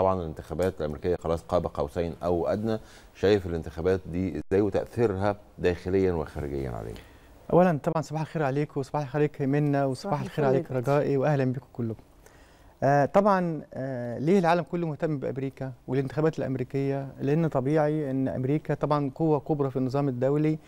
طبعا الانتخابات الامريكيه خلاص قاب قوسين او ادنى شايف الانتخابات دي ازاي وتاثيرها داخليا وخارجيا علينا اولا طبعا صباح الخير عليكم وصباح الخير عليك منا وصباح الخير عليك رجائي واهلا بكم كلكم آه طبعا آه ليه العالم كله مهتم بامريكا والانتخابات الامريكيه لان طبيعي ان امريكا طبعا قوه كبرى في النظام الدولي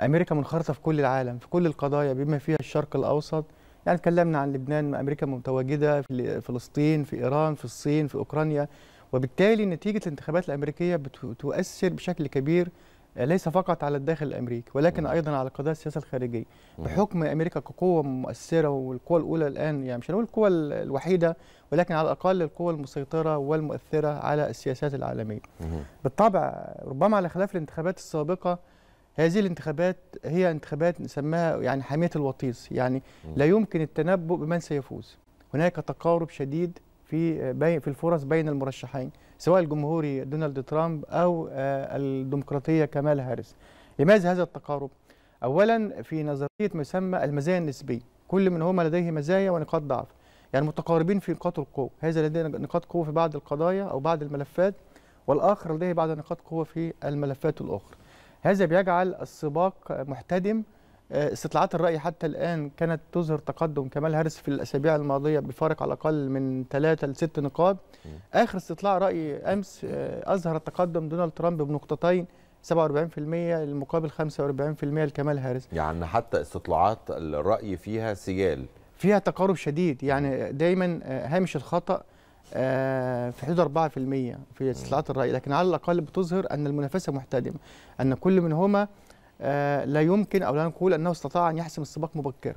امريكا منخرطه في كل العالم في كل القضايا بما فيها الشرق الاوسط يعني تكلمنا عن لبنان امريكا متواجده في فلسطين في ايران في الصين في اوكرانيا وبالتالي نتيجه الانتخابات الامريكيه بتؤثر بشكل كبير آه، ليس فقط على الداخل الامريكي ولكن نعم. ايضا على قضايا السياسه الخارجيه نعم. بحكم امريكا كقوه مؤثره والقوه الاولى الان يعني مش هنقول القوه الوحيده ولكن على الاقل القوه المسيطره والمؤثره على السياسات العالميه بالطبع ربما على خلاف الانتخابات السابقه هذه الانتخابات هي انتخابات نسميها يعني حامية الوطيس يعني لا يمكن التنبؤ بمن سيفوز هناك تقارب شديد في في الفرص بين المرشحين سواء الجمهوري دونالد ترامب او آه، الديمقراطيه كمال هاريس لماذا هذا التقارب اولا في نظريه ما يسمى المزايا النسبيه كل منهما لديه مزايا ونقاط ضعف يعني متقاربين في نقاط القوه هذا لديه نقاط قوه في بعض القضايا او بعض الملفات والاخر لديه بعض نقاط قوه في الملفات الاخرى هذا بيجعل السباق محتدم آه، استطلاعات الرأي حتى الآن كانت تظهر تقدم كمال هارس في الأسابيع الماضية بفارق على الأقل من 3 ل 6 نقاط آخر استطلاع رأي أمس آه، أظهر تقدم دونالد ترامب بنقطتين 47% المقابل 45% لكمال هارس يعني حتى استطلاعات الرأي فيها سجال فيها تقارب شديد يعني دايما آه، هامش الخطأ آه، في حدود 4% في استطلاعات الرأي لكن على الأقل بتظهر أن المنافسة محتدمة أن كل منهما آه، لا يمكن أو لا نقول أنه استطاع أن يحسم السباق مبكرا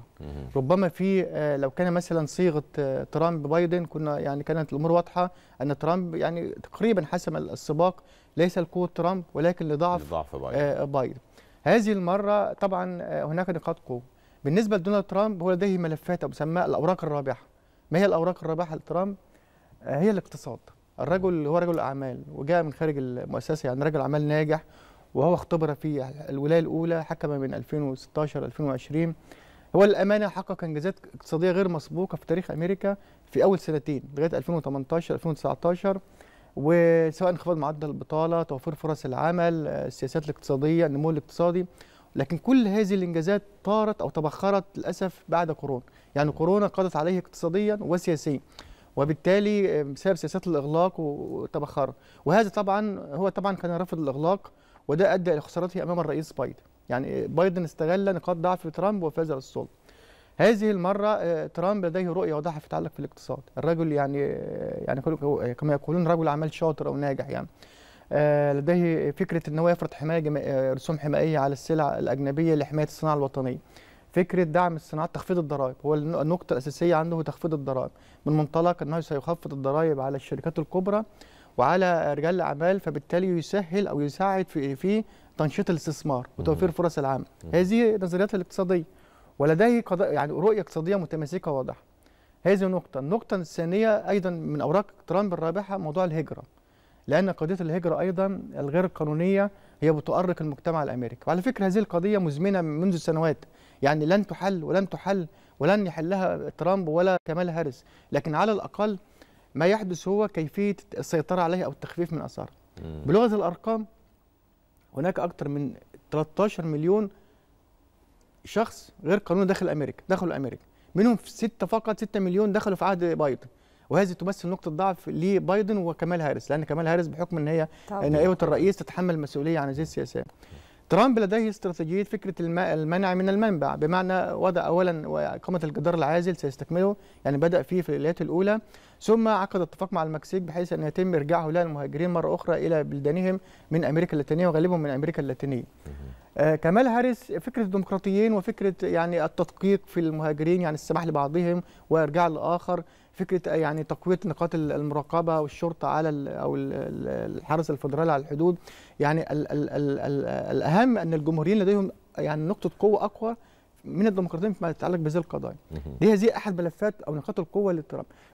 ربما في آه، لو كان مثلا صيغة ترامب بايدن كنا يعني كانت الأمور واضحة أن ترامب يعني تقريبا حسم السباق ليس لقوة ترامب ولكن لضعف, لضعف بايدن. بايدن هذه المرة طبعا هناك نقاط قوة بالنسبة لدونالد ترامب هو لديه ملفات أو مسمى الأوراق الرابحة ما هي الأوراق الرابحة لترامب؟ هي الاقتصاد الرجل هو رجل اعمال وجاء من خارج المؤسسه يعني رجل اعمال ناجح وهو اختبر في الولايه الاولى حكم من 2016 2020 هو الامانه حقق انجازات اقتصاديه غير مسبوقه في تاريخ امريكا في اول سنتين لغايه 2018 2019 وسواء انخفاض معدل البطاله توفير فرص العمل السياسات الاقتصاديه النمو الاقتصادي لكن كل هذه الانجازات طارت او تبخرت للاسف بعد كورونا يعني كورونا قضت عليه اقتصاديا وسياسيا وبالتالي بسبب سياسات الاغلاق وتبخر وهذا طبعا هو طبعا كان رافض الاغلاق وده ادى الى خسارته امام الرئيس بايدن يعني آه، بايدن استغل نقاط ضعف ترامب وفاز على السلطه هذه المره آه، ترامب لديه رؤيه واضحه تعلق في الاقتصاد الرجل يعني آه، يعني كما يقولون رجل اعمال شاطر او ناجح يعني لديه فكره ان هو يفرض حمايه رسوم حمائيه على السلع الاجنبيه لحمايه الصناعه الوطنيه فكره دعم الصناعات تخفيض الضرائب هو النقطه الاساسيه عنده هو تخفيض الضرائب من منطلق انه سيخفض الضرائب على الشركات الكبرى وعلى رجال الاعمال فبالتالي يسهل او يساعد في في تنشيط الاستثمار وتوفير فرص العمل هذه نظريات الاقتصاديه ولديه يعني رؤيه اقتصاديه متماسكه واضحه هذه نقطه النقطه الثانيه ايضا من اوراق ترامب الرابحه موضوع الهجره لأن قضية الهجرة أيضا الغير قانونية هي بتؤرق المجتمع الأمريكي وعلى فكرة هذه القضية مزمنة منذ سنوات يعني لن تحل ولن تحل ولن يحلها ترامب ولا كمال هاريس لكن على الأقل ما يحدث هو كيفية السيطرة عليها أو التخفيف من أثارها بلغة الأرقام هناك أكثر من 13 مليون شخص غير قانوني داخل أمريكا دخلوا أمريكا منهم ستة فقط 6 مليون دخلوا في عهد بايدن وهذه تمثل نقطه ضعف لبايدن وكمال هاريس لان كمال هاريس بحكم ان هي نائبه الرئيس تتحمل مسؤوليه عن هذه السياسات ترامب لديه استراتيجية فكرة المنع من المنبع بمعنى وضع أولا وإقامة الجدار العازل سيستكمله يعني بدأ فيه في الولايات الأولى ثم عقد اتفاق مع المكسيك بحيث أن يتم إرجاع هؤلاء المهاجرين مرة أخرى إلى بلدانهم من أمريكا اللاتينية وغالبهم من أمريكا اللاتينية آه كمال هاريس فكرة الديمقراطيين وفكرة يعني التدقيق في المهاجرين يعني السماح لبعضهم وإرجاع الآخر فكره يعني تقويه نقاط المراقبه والشرطه على او الحرس الفدرالي على الحدود يعني الـ الـ الـ الـ الاهم ان الجمهوريين لديهم يعني نقطه قوه اقوى من الديمقراطيين فيما يتعلق بهذه القضايا دي هذه احد ملفات او نقاط القوه لترامب